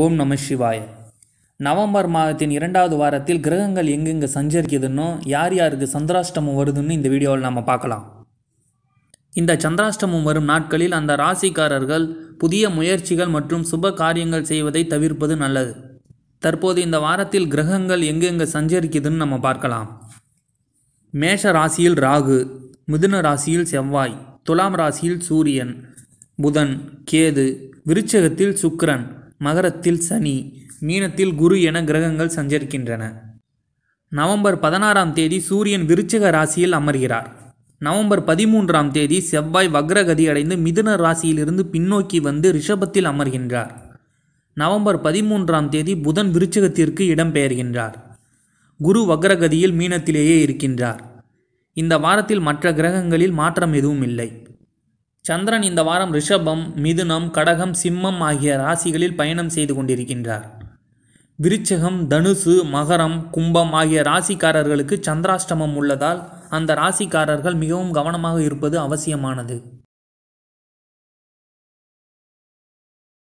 ஓம் நம சிவாய நவம்பர் மாதத்தின் இரண்டாவது வாரத்தில் கிரகங்கள் எங்கெங்கே சஞ்சரிக்குதுன்னோ யார் யாருக்கு சந்திராஷ்டமம் வருதுன்னு இந்த வீடியோவில் நம்ம பார்க்கலாம் இந்த சந்திராஷ்டமம் வரும் நாட்களில் அந்த ராசிக்காரர்கள் புதிய முயற்சிகள் மற்றும் சுப காரியங்கள் செய்வதை தவிர்ப்பது நல்லது தற்போது இந்த வாரத்தில் கிரகங்கள் எங்கெங்கே சஞ்சரிக்குதுன்னு நம்ம பார்க்கலாம் மேஷ ராசியில் ராகு மிதுன ராசியில் செவ்வாய் துலாம் ராசியில் சூரியன் புதன் கேது விருச்சகத்தில் சுக்கிரன் மகரத்தில் சனி மீனத்தில் குரு என கிரகங்கள் சஞ்சரிக்கின்றன நவம்பர் பதினாறாம் தேதி சூரியன் விருச்சக ராசியில் அமர்கிறார் நவம்பர் பதிமூன்றாம் தேதி செவ்வாய் வக்ரகதி அடைந்து மிதுன ராசியிலிருந்து பின்னோக்கி வந்து ரிஷபத்தில் அமர்கின்றார் நவம்பர் பதிமூன்றாம் தேதி புதன் விருச்சகத்திற்கு இடம்பெயர்கின்றார் குரு வக்ரகதியில் மீனத்திலேயே இருக்கின்றார் இந்த வாரத்தில் மற்ற கிரகங்களில் மாற்றம் எதுவும் இல்லை சந்திரன் இந்த வாரம் ரிஷபம் மிதுனம் கடகம் சிம்மம் ஆகிய ராசிகளில் பயணம் செய்து கொண்டிருக்கின்றார் விருச்சகம் தனுசு மகரம் கும்பம் ஆகிய ராசிக்காரர்களுக்கு சந்திராஷ்டமம் உள்ளதால் அந்த ராசிக்காரர்கள் மிகவும் கவனமாக இருப்பது அவசியமானது